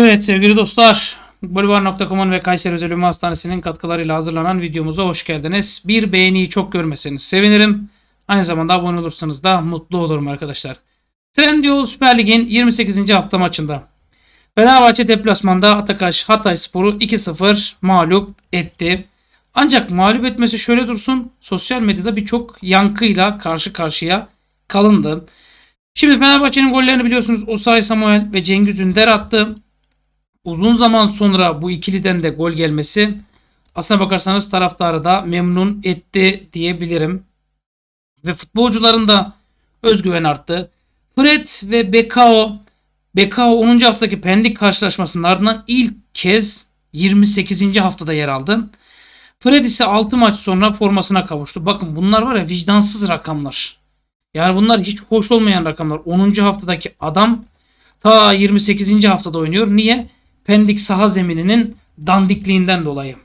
Evet sevgili dostlar, Bulvar.com'un ve Kayseri Özel Ünlü Hastanesi'nin katkılarıyla hazırlanan videomuza hoş geldiniz. Bir beğeniyi çok görmeseniz sevinirim. Aynı zamanda abone olursanız da mutlu olurum arkadaşlar. Trendyol Süper Lig'in 28. hafta maçında Fenerbahçe deplasmanda Atakaş Hatay Sporu 2-0 mağlup etti. Ancak mağlup etmesi şöyle dursun sosyal medyada birçok yankıyla karşı karşıya kalındı. Şimdi Fenerbahçe'nin gollerini biliyorsunuz Osay Samuel ve Cengiz Ünder attı uzun zaman sonra bu ikiliden de gol gelmesi aslına bakarsanız taraftarı da memnun etti diyebilirim. Ve futbolcuların da özgüven arttı. Fred ve Bekao Bekao 10. haftadaki Pendik karşılaşmasının ardından ilk kez 28. haftada yer aldı. Fred ise 6 maç sonra formasına kavuştu. Bakın bunlar var ya vicdansız rakamlar. Yani bunlar hiç hoş olmayan rakamlar. 10. haftadaki adam ta 28. haftada oynuyor. Niye? Pendik saha zemininin dandikliğinden dolayı.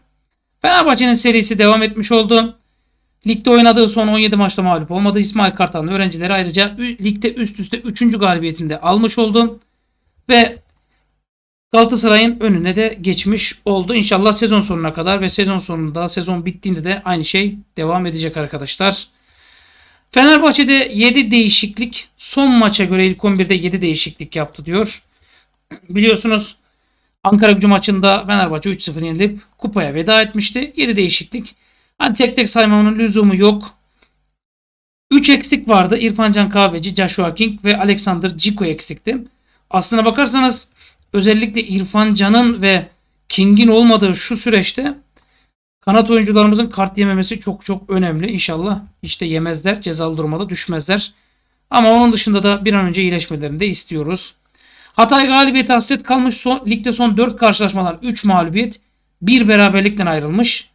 Fenerbahçe'nin serisi devam etmiş oldu. Ligde oynadığı son 17 maçta mağlup olmadı. İsmail Kartal'ın öğrencileri ayrıca ligde üst üste 3. galibiyetini de almış oldu. Ve Galatasaray'ın önüne de geçmiş oldu. İnşallah sezon sonuna kadar ve sezon sonunda sezon bittiğinde de aynı şey devam edecek arkadaşlar. Fenerbahçe'de 7 değişiklik son maça göre ilk 11'de 7 değişiklik yaptı diyor. Biliyorsunuz Ankara gücü maçında Fenerbahçe 3-0 yenilip kupaya veda etmişti. 7 değişiklik. Hani tek tek saymamın lüzumu yok. 3 eksik vardı. İrfan Can Kahveci, Joshua King ve Alexander Ciko eksikti. Aslına bakarsanız özellikle İrfan Can'ın ve King'in olmadığı şu süreçte kanat oyuncularımızın kart yememesi çok çok önemli. İnşallah işte yemezler, cezalı durumada düşmezler. Ama onun dışında da bir an önce iyileşmelerini de istiyoruz. Hatay galibiyeti hasret kalmış. Son, ligde son 4 karşılaşmalar 3 mağlubiyet. 1 beraberlikten ayrılmış.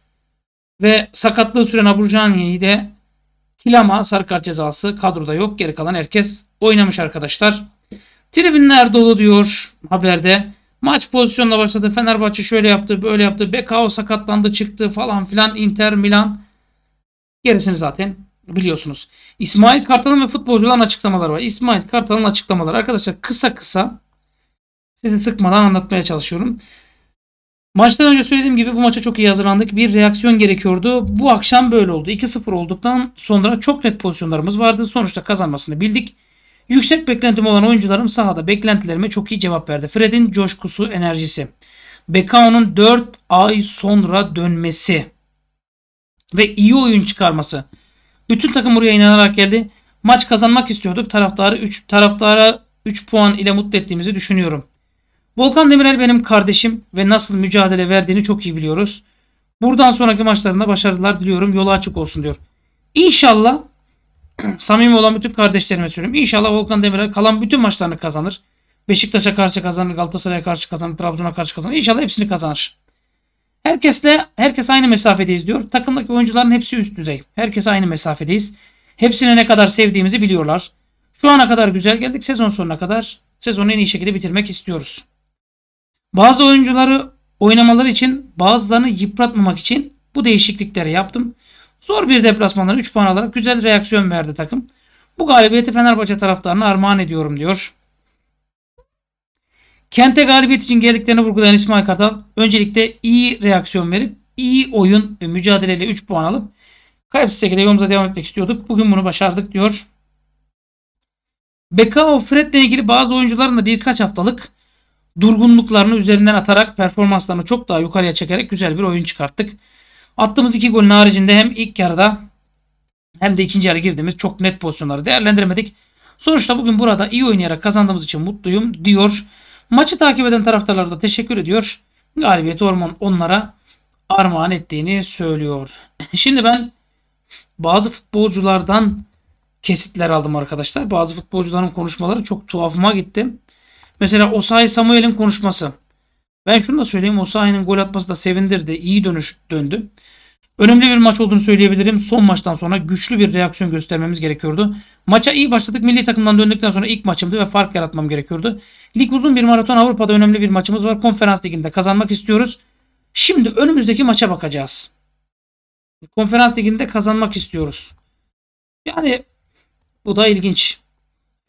Ve sakatlığı süren Aburcani'yi de Kilama sarı kart cezası kadroda yok. Geri kalan herkes oynamış arkadaşlar. Tribünler dolu diyor haberde. Maç pozisyonla başladı. Fenerbahçe şöyle yaptı, böyle yaptı. Bekao sakatlandı, çıktı falan filan. Inter, Milan. Gerisini zaten biliyorsunuz. İsmail Kartal'ın ve futbolcuların açıklamaları var. İsmail Kartal'ın açıklamaları. Arkadaşlar kısa kısa sizi sıkmadan anlatmaya çalışıyorum. Maçtan önce söylediğim gibi bu maça çok iyi hazırlandık. Bir reaksiyon gerekiyordu. Bu akşam böyle oldu. 2-0 olduktan sonra çok net pozisyonlarımız vardı. Sonuçta kazanmasını bildik. Yüksek beklentim olan oyuncularım sahada beklentilerime çok iyi cevap verdi. Fred'in coşkusu, enerjisi. Bekao'nun 4 ay sonra dönmesi ve iyi oyun çıkarması. Bütün takım buraya inanarak geldi. Maç kazanmak istiyorduk. Taraftarı 3 taraftara 3 puan ile mutlu ettiğimizi düşünüyorum. Volkan Demirel benim kardeşim ve nasıl mücadele verdiğini çok iyi biliyoruz. Buradan sonraki maçlarında başarılar diliyorum. Yolu açık olsun diyor. İnşallah samimi olan bütün kardeşlerime söylüyorum. İnşallah Volkan Demirel kalan bütün maçlarını kazanır. Beşiktaş'a karşı kazanır, Galatasaray'a karşı kazanır, Trabzon'a karşı kazanır. İnşallah hepsini kazanır. Herkesle herkes aynı mesafedeyiz diyor. Takımdaki oyuncuların hepsi üst düzey. Herkes aynı mesafedeyiz. Hepsine ne kadar sevdiğimizi biliyorlar. Şu ana kadar güzel geldik. Sezon sonuna kadar sezonu en iyi şekilde bitirmek istiyoruz. Bazı oyuncuları oynamaları için bazılarını yıpratmamak için bu değişiklikleri yaptım. Zor bir deplasmandan 3 puan alarak güzel reaksiyon verdi takım. Bu galibiyeti Fenerbahçe taraftarına armağan ediyorum diyor. Kente galibiyet için geldiklerini vurgulayan İsmail Kartal öncelikle iyi reaksiyon verip iyi oyun ve mücadeleyle 3 puan alıp kayıpsız şekilde yolumuza devam etmek istiyorduk. Bugün bunu başardık diyor. Bekao Fred'le ilgili bazı oyuncuların da birkaç haftalık durgunluklarını üzerinden atarak performanslarını çok daha yukarıya çekerek güzel bir oyun çıkarttık. Attığımız iki golün haricinde hem ilk yarıda hem de ikinci yarı girdiğimiz çok net pozisyonları değerlendiremedik. Sonuçta bugün burada iyi oynayarak kazandığımız için mutluyum diyor. Maçı takip eden taraftarlara da teşekkür ediyor. Galibiyeti Orman onlara armağan ettiğini söylüyor. Şimdi ben bazı futbolculardan kesitler aldım arkadaşlar. Bazı futbolcuların konuşmaları çok tuhafıma gitti. Mesela Osayi Samuel'in konuşması. Ben şunu da söyleyeyim. Osayi'nin gol atması da sevindirdi. İyi dönüş döndü. Önemli bir maç olduğunu söyleyebilirim. Son maçtan sonra güçlü bir reaksiyon göstermemiz gerekiyordu. Maça iyi başladık. Milli takımdan döndükten sonra ilk maçımdı ve fark yaratmam gerekiyordu. Lig uzun bir maraton. Avrupa'da önemli bir maçımız var. Konferans liginde kazanmak istiyoruz. Şimdi önümüzdeki maça bakacağız. Konferans liginde kazanmak istiyoruz. Yani bu da ilginç.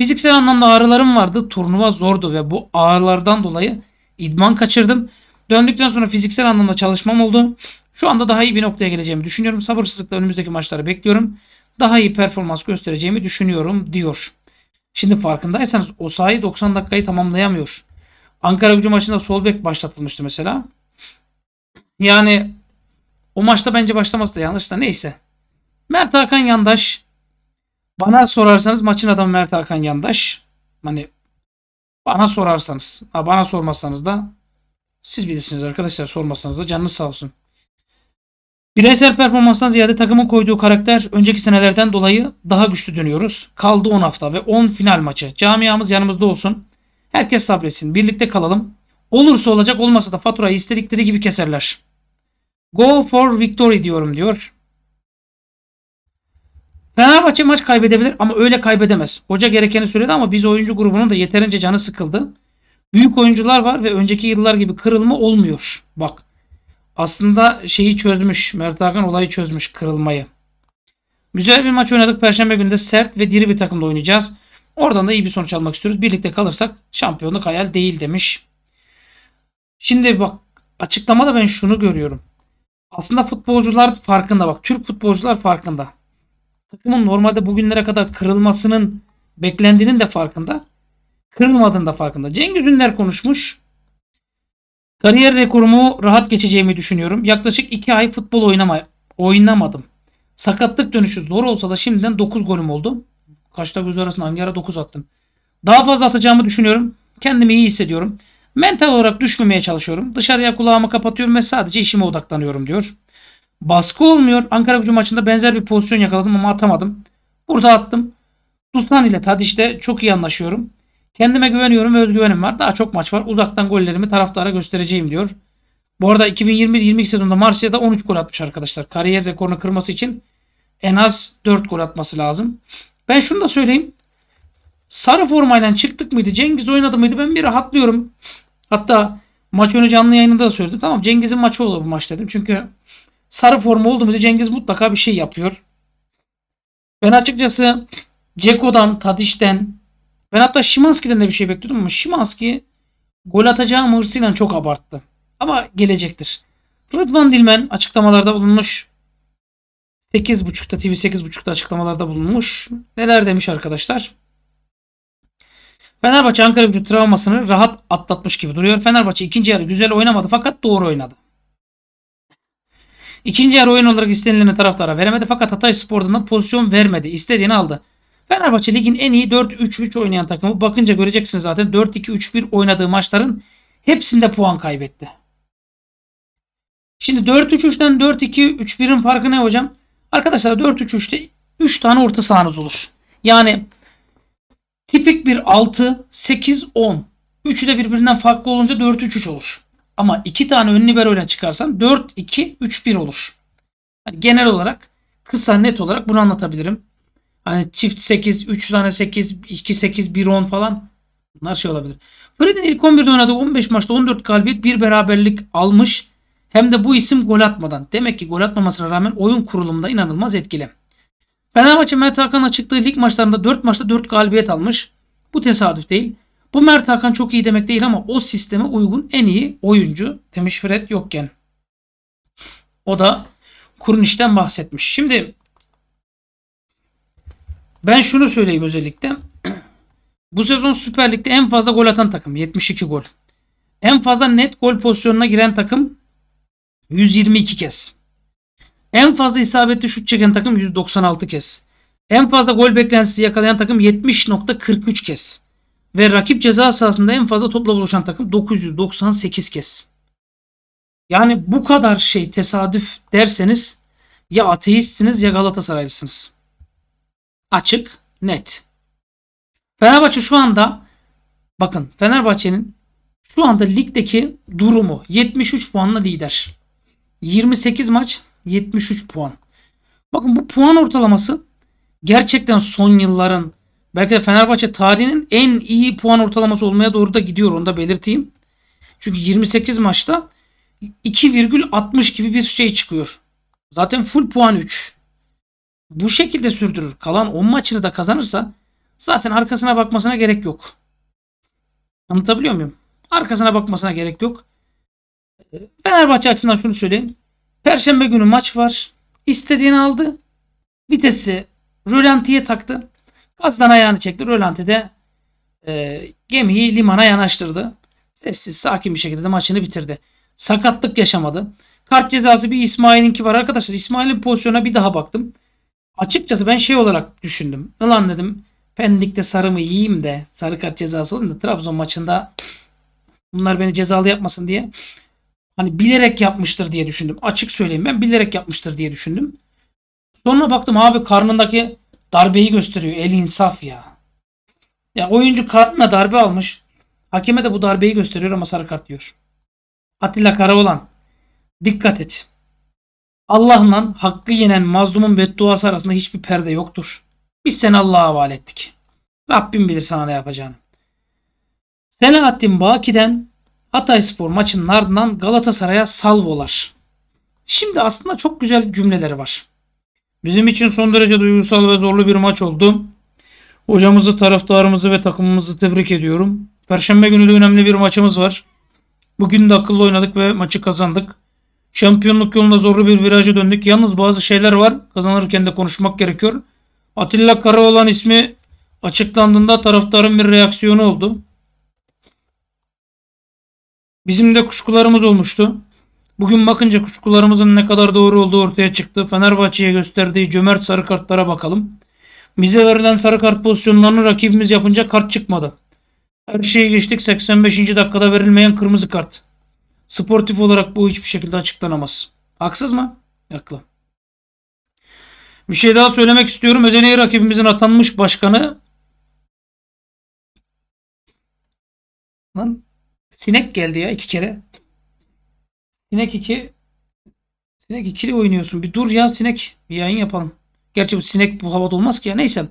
Fiziksel anlamda ağrılarım vardı. Turnuva zordu ve bu ağrılardan dolayı idman kaçırdım. Döndükten sonra fiziksel anlamda çalışmam oldu. Şu anda daha iyi bir noktaya geleceğimi düşünüyorum. Sabırsızlıkla önümüzdeki maçları bekliyorum. Daha iyi performans göstereceğimi düşünüyorum diyor. Şimdi farkındaysanız o sahi 90 dakikayı tamamlayamıyor. Ankara gücü maçında sol bek başlatılmıştı mesela. Yani o maçta bence başlaması da yanlış da neyse. Mert Hakan Yandaş bana sorarsanız maçın adamı Mert Hakan Yandaş. Hani bana sorarsanız. Ha, bana sormazsanız da siz bilirsiniz arkadaşlar. Sormazsanız da canınız sağ olsun. Bireysel performanstan ziyade takımın koyduğu karakter önceki senelerden dolayı daha güçlü dönüyoruz. Kaldı 10 hafta ve 10 final maçı. Camiamız yanımızda olsun. Herkes sabretsin. Birlikte kalalım. Olursa olacak olmasa da faturayı istedikleri gibi keserler. Go for victory diyorum diyor. Fenerbahçe maç kaybedebilir ama öyle kaybedemez. Hoca gerekeni söyledi ama biz oyuncu grubunun da yeterince canı sıkıldı. Büyük oyuncular var ve önceki yıllar gibi kırılma olmuyor. Bak aslında şeyi çözmüş. Mert Hakan olayı çözmüş kırılmayı. Güzel bir maç oynadık. Perşembe günde sert ve diri bir takımla oynayacağız. Oradan da iyi bir sonuç almak istiyoruz. Birlikte kalırsak şampiyonluk hayal değil demiş. Şimdi bak açıklamada ben şunu görüyorum. Aslında futbolcular farkında bak. Türk futbolcular farkında. Takımın normalde bugünlere kadar kırılmasının beklendiğinin de farkında. Kırılmadığının da farkında. Cengiz Ünler konuşmuş. Kariyer rekorumu rahat geçeceğimi düşünüyorum. Yaklaşık 2 ay futbol oynama, oynamadım. Sakatlık dönüşü zor olsa da şimdiden 9 golüm oldu. Kaçta göz arasında hangi ara 9 attım. Daha fazla atacağımı düşünüyorum. Kendimi iyi hissediyorum. Mental olarak düşmemeye çalışıyorum. Dışarıya kulağımı kapatıyorum ve sadece işime odaklanıyorum diyor. Baskı olmuyor. Ankara gücü maçında benzer bir pozisyon yakaladım ama atamadım. Burada attım. Suslan ile Tadiş'te çok iyi anlaşıyorum. Kendime güveniyorum ve özgüvenim var. Daha çok maç var. Uzaktan gollerimi taraftara göstereceğim diyor. Bu arada 2021-22 sezonunda Marsilya'da 13 gol atmış arkadaşlar. Kariyer rekorunu kırması için en az 4 gol atması lazım. Ben şunu da söyleyeyim. Sarı formayla çıktık mıydı? Cengiz oynadı mıydı? Ben bir rahatlıyorum. Hatta maç önü canlı yayında da söyledim. Tamam Cengiz'in maçı olur bu maç dedim. Çünkü sarı forma oldu mu Cengiz mutlaka bir şey yapıyor. Ben açıkçası Ceko'dan, Tadiş'ten ben hatta Şimanski'den de bir şey bekliyordum ama Şimanski gol atacağı hırsıyla çok abarttı. Ama gelecektir. Rıdvan Dilmen açıklamalarda bulunmuş. 8.30'da TV 8.30'da açıklamalarda bulunmuş. Neler demiş arkadaşlar? Fenerbahçe Ankara gücü travmasını rahat atlatmış gibi duruyor. Fenerbahçe ikinci yarı güzel oynamadı fakat doğru oynadı. İkinci yarı oyun olarak istenileni taraftara veremedi fakat Hatay Spor'dan pozisyon vermedi. İstediğini aldı. Fenerbahçe ligin en iyi 4-3-3 oynayan takımı. Bakınca göreceksiniz zaten 4-2-3-1 oynadığı maçların hepsinde puan kaybetti. Şimdi 4-3-3'ten 4-2-3-1'in farkı ne hocam? Arkadaşlar 4-3-3'te 3 tane orta sahanız olur. Yani tipik bir 6, 8, 10. Üçü de birbirinden farklı olunca 4-3-3 olur. Ama iki tane ön libero ile çıkarsan 4-2-3-1 olur. Yani genel olarak kısa net olarak bunu anlatabilirim. Hani çift 8, 3 tane 8, 2 8, 1 10 falan bunlar şey olabilir. Fred'in ilk 11'de oynadığı 15 maçta 14 galibiyet bir beraberlik almış. Hem de bu isim gol atmadan. Demek ki gol atmamasına rağmen oyun kurulumunda inanılmaz etkili. Fenerbahçe Mert Hakan'la çıktığı lig maçlarında 4 maçta 4 galibiyet almış. Bu tesadüf değil. Bu Mert Hakan çok iyi demek değil ama o sisteme uygun en iyi oyuncu demiş Fred yokken. O da kurun işten bahsetmiş. Şimdi ben şunu söyleyeyim özellikle. Bu sezon Süper Lig'de en fazla gol atan takım 72 gol. En fazla net gol pozisyonuna giren takım 122 kez. En fazla isabetli şut çeken takım 196 kez. En fazla gol beklentisi yakalayan takım 70.43 kez. Ve rakip ceza sahasında en fazla topla buluşan takım 998 kez. Yani bu kadar şey tesadüf derseniz ya ateistsiniz ya Galatasaraylısınız. Açık, net. Fenerbahçe şu anda bakın Fenerbahçe'nin şu anda ligdeki durumu 73 puanla lider. 28 maç 73 puan. Bakın bu puan ortalaması gerçekten son yılların Belki de Fenerbahçe tarihinin en iyi puan ortalaması olmaya doğru da gidiyor onu da belirteyim. Çünkü 28 maçta 2,60 gibi bir şey çıkıyor. Zaten full puan 3. Bu şekilde sürdürür. Kalan 10 maçını da kazanırsa zaten arkasına bakmasına gerek yok. Anlatabiliyor muyum? Arkasına bakmasına gerek yok. Fenerbahçe açısından şunu söyleyeyim. Perşembe günü maç var. İstediğini aldı. Vitesi rölantiye taktı. Gazdan ayağını çekti. Rölantide e, gemiyi limana yanaştırdı. Sessiz sakin bir şekilde de maçını bitirdi. Sakatlık yaşamadı. Kart cezası bir İsmail'inki var arkadaşlar. İsmail'in pozisyona bir daha baktım. Açıkçası ben şey olarak düşündüm. Ulan dedim Pendik'te sarımı mı yiyeyim de sarı kart cezası olayım da Trabzon maçında bunlar beni cezalı yapmasın diye hani bilerek yapmıştır diye düşündüm. Açık söyleyeyim ben bilerek yapmıştır diye düşündüm. Sonra baktım abi karnındaki Darbeyi gösteriyor. El insaf ya. Ya oyuncu kartına darbe almış. Hakeme de bu darbeyi gösteriyor ama sarı kart diyor. Atilla Karaoğlan. Dikkat et. Allah'la hakkı yenen mazlumun bedduası arasında hiçbir perde yoktur. Biz seni Allah'a havale ettik. Rabbim bilir sana ne yapacağını. Selahattin Baki'den Hatay Spor maçının ardından Galatasaray'a salvolar. Şimdi aslında çok güzel cümleleri var. Bizim için son derece duygusal ve zorlu bir maç oldu. Hocamızı, taraftarımızı ve takımımızı tebrik ediyorum. Perşembe günü de önemli bir maçımız var. Bugün de akıllı oynadık ve maçı kazandık. Şampiyonluk yolunda zorlu bir viraja döndük. Yalnız bazı şeyler var. Kazanırken de konuşmak gerekiyor. Atilla Karaoğlan ismi açıklandığında taraftarın bir reaksiyonu oldu. Bizim de kuşkularımız olmuştu. Bugün bakınca kuşkularımızın ne kadar doğru olduğu ortaya çıktı. Fenerbahçe'ye gösterdiği cömert sarı kartlara bakalım. Bize verilen sarı kart pozisyonlarını rakibimiz yapınca kart çıkmadı. Her şeyi geçtik 85. dakikada verilmeyen kırmızı kart. Sportif olarak bu hiçbir şekilde açıklanamaz. Haksız mı? Haklı. Bir şey daha söylemek istiyorum. Özeneği rakibimizin atanmış başkanı Lan sinek geldi ya iki kere. Sinek 2 Sinek 2'li oynuyorsun. Bir dur ya Sinek. Bir yayın yapalım. Gerçi bu Sinek bu havada olmaz ki ya. Neyse.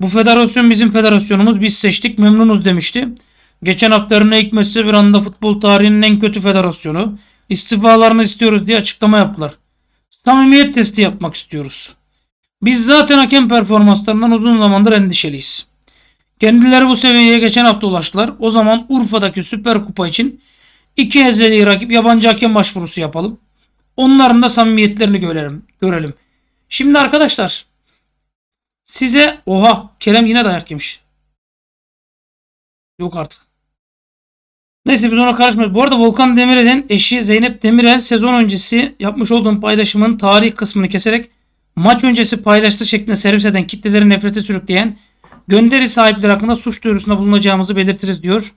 Bu federasyon bizim federasyonumuz. Biz seçtik memnunuz demişti. Geçen haftalarına hikmetse bir anda futbol tarihinin en kötü federasyonu. İstifalarını istiyoruz diye açıklama yaptılar. Samimiyet testi yapmak istiyoruz. Biz zaten hakem performanslarından uzun zamandır endişeliyiz. Kendileri bu seviyeye geçen hafta ulaştılar. O zaman Urfa'daki Süper Kupa için İki ezeli rakip yabancı hakem başvurusu yapalım. Onların da samimiyetlerini görelim. görelim. Şimdi arkadaşlar size oha Kerem yine dayak yemiş. Yok artık. Neyse biz ona karışmayız. Bu arada Volkan Demirel'in eşi Zeynep Demirel sezon öncesi yapmış olduğum paylaşımın tarih kısmını keserek maç öncesi paylaştığı şeklinde servis eden kitleleri nefrete sürükleyen gönderi sahipleri hakkında suç duyurusunda bulunacağımızı belirtiriz diyor.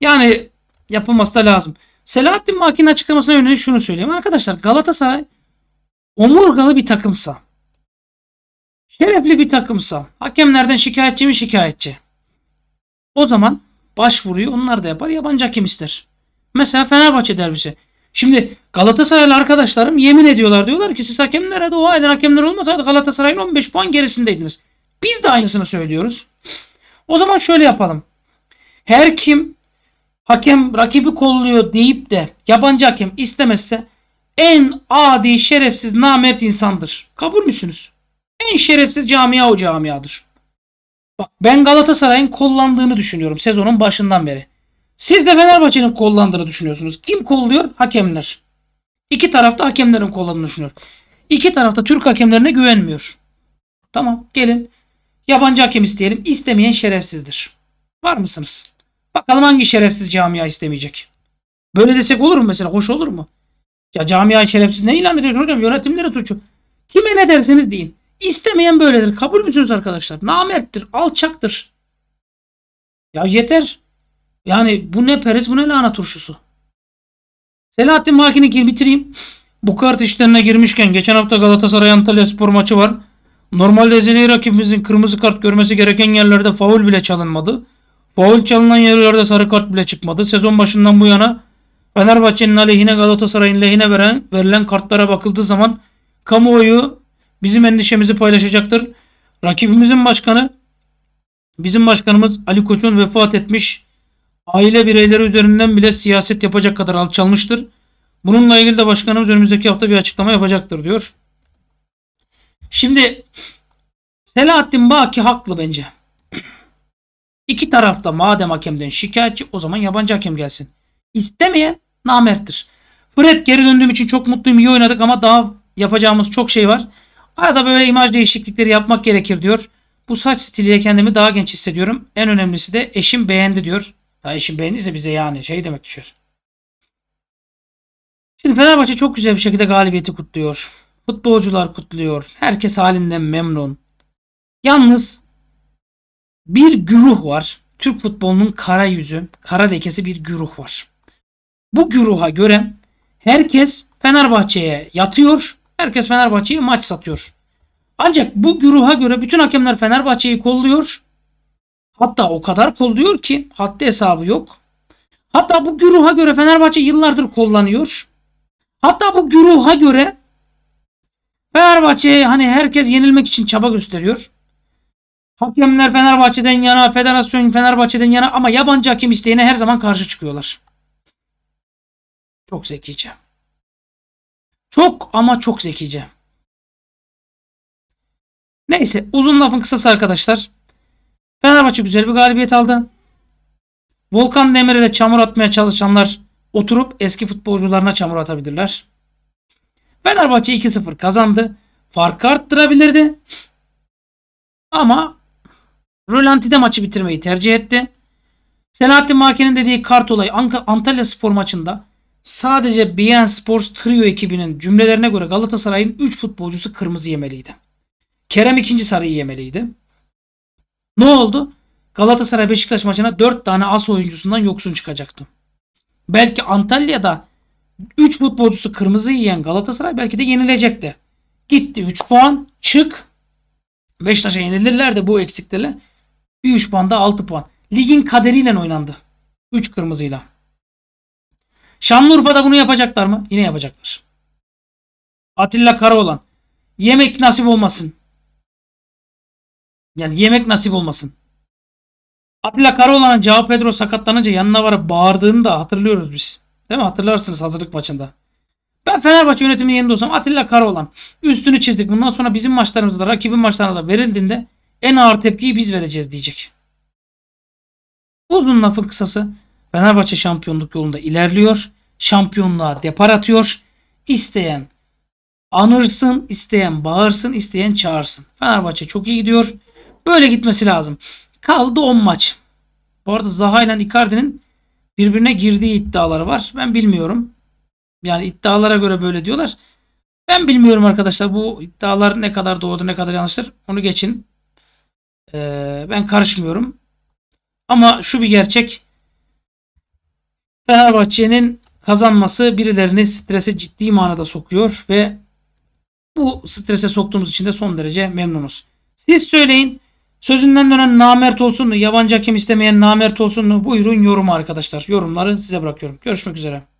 Yani yapılması da lazım. Selahattin Maki'nin açıklamasına yönelik şunu söyleyeyim. Arkadaşlar Galatasaray omurgalı bir takımsa, şerefli bir takımsa, hakemlerden şikayetçi mi şikayetçi? O zaman başvuruyu onlar da yapar. Yabancı hakem ister. Mesela Fenerbahçe derbisi. Şimdi Galatasaraylı arkadaşlarım yemin ediyorlar. Diyorlar ki siz hakemlere dua eden hakemler olmasaydı Galatasaray'ın 15 puan gerisindeydiniz. Biz de aynısını söylüyoruz. O zaman şöyle yapalım. Her kim hakem rakibi kolluyor deyip de yabancı hakem istemezse en adi şerefsiz namert insandır. Kabul müsünüz? En şerefsiz camia o camiadır. Bak ben Galatasaray'ın kollandığını düşünüyorum sezonun başından beri. Siz de Fenerbahçe'nin kollandığını düşünüyorsunuz. Kim kolluyor? Hakemler. İki tarafta hakemlerin kollandığını düşünüyor. İki tarafta Türk hakemlerine güvenmiyor. Tamam gelin. Yabancı hakem isteyelim. İstemeyen şerefsizdir. Var mısınız? Bakalım hangi şerefsiz camia istemeyecek. Böyle desek olur mu mesela? Hoş olur mu? Ya camia şerefsiz ne ilan ediyorsun hocam? Yönetimlerin suçu. Kime ne derseniz deyin. İstemeyen böyledir. Kabul müsünüz arkadaşlar? Namerttir, alçaktır. Ya yeter. Yani bu ne periz bu ne lahana turşusu. Selahattin Maki'ninkini bitireyim. Bu kart işlerine girmişken geçen hafta Galatasaray Antalya spor maçı var. Normalde ezeli rakibimizin kırmızı kart görmesi gereken yerlerde faul bile çalınmadı. Faul çalınan yerlerde sarı kart bile çıkmadı. Sezon başından bu yana Fenerbahçe'nin aleyhine Galatasaray'ın lehine veren, verilen kartlara bakıldığı zaman kamuoyu bizim endişemizi paylaşacaktır. Rakibimizin başkanı bizim başkanımız Ali Koç'un vefat etmiş aile bireyleri üzerinden bile siyaset yapacak kadar alçalmıştır. Bununla ilgili de başkanımız önümüzdeki hafta bir açıklama yapacaktır diyor. Şimdi Selahattin Baki haklı bence. İki tarafta madem hakemden şikayetçi o zaman yabancı hakem gelsin. İstemeyen namerttir. Fred geri döndüğüm için çok mutluyum. iyi oynadık ama daha yapacağımız çok şey var. Arada böyle imaj değişiklikleri yapmak gerekir diyor. Bu saç stiliyle kendimi daha genç hissediyorum. En önemlisi de eşim beğendi diyor. Ya eşim beğendiyse bize yani şey demek düşer. Şimdi Fenerbahçe çok güzel bir şekilde galibiyeti kutluyor. Futbolcular kutluyor. Herkes halinden memnun. Yalnız bir güruh var. Türk futbolunun kara yüzü, kara lekesi bir güruh var. Bu güruha göre herkes Fenerbahçe'ye yatıyor. Herkes Fenerbahçe'ye maç satıyor. Ancak bu güruha göre bütün hakemler Fenerbahçe'yi kolluyor. Hatta o kadar kolluyor ki haddi hesabı yok. Hatta bu güruha göre Fenerbahçe yıllardır kullanıyor. Hatta bu güruha göre Fenerbahçe hani herkes yenilmek için çaba gösteriyor. Hakemler Fenerbahçe'den yana, federasyon Fenerbahçe'den yana ama yabancı hakem isteğine her zaman karşı çıkıyorlar. Çok zekice. Çok ama çok zekice. Neyse uzun lafın kısası arkadaşlar. Fenerbahçe güzel bir galibiyet aldı. Volkan Demir'e de çamur atmaya çalışanlar oturup eski futbolcularına çamur atabilirler. Fenerbahçe 2-0 kazandı. Farkı arttırabilirdi. Ama Rölantide maçı bitirmeyi tercih etti. Selahattin Marke'nin dediği kart olayı Antalya Spor maçında sadece BN Sports Trio ekibinin cümlelerine göre Galatasaray'ın 3 futbolcusu kırmızı yemeliydi. Kerem ikinci sarıyı yemeliydi. Ne oldu? Galatasaray Beşiktaş maçına 4 tane as oyuncusundan yoksun çıkacaktı. Belki Antalya'da 3 futbolcusu kırmızı yiyen Galatasaray belki de yenilecekti. Gitti 3 puan çık. Beşiktaş'a yenilirler de bu eksiklerle bir 3 puan da 6 puan. Ligin kaderiyle oynandı. 3 kırmızıyla. Şanlıurfa'da bunu yapacaklar mı? Yine yapacaklar. Atilla Karaoğlan. Yemek nasip olmasın. Yani yemek nasip olmasın. Atilla Karaoğlan'ın Cao Pedro sakatlanınca yanına varıp bağırdığını da hatırlıyoruz biz. Değil mi? Hatırlarsınız hazırlık maçında. Ben Fenerbahçe yönetiminin yerinde olsam Atilla Karaoğlan üstünü çizdik. Bundan sonra bizim maçlarımızda da rakibin maçlarına da verildiğinde en ağır tepkiyi biz vereceğiz diyecek. Uzun lafın kısası Fenerbahçe şampiyonluk yolunda ilerliyor. Şampiyonluğa depar atıyor. İsteyen anırsın, isteyen bağırsın, isteyen çağırsın. Fenerbahçe çok iyi gidiyor. Böyle gitmesi lazım. Kaldı 10 maç. Bu arada Zaha ile Icardi'nin birbirine girdiği iddiaları var. Ben bilmiyorum. Yani iddialara göre böyle diyorlar. Ben bilmiyorum arkadaşlar bu iddialar ne kadar doğru ne kadar yanlıştır. Onu geçin. Ee, ben karışmıyorum. Ama şu bir gerçek. Fenerbahçe'nin kazanması birilerini strese ciddi manada sokuyor ve bu strese soktuğumuz için de son derece memnunuz. Siz söyleyin. Sözünden dönen namert olsun mu? Yabancı hakem istemeyen namert olsun mu? Buyurun yorumu arkadaşlar. Yorumları size bırakıyorum. Görüşmek üzere.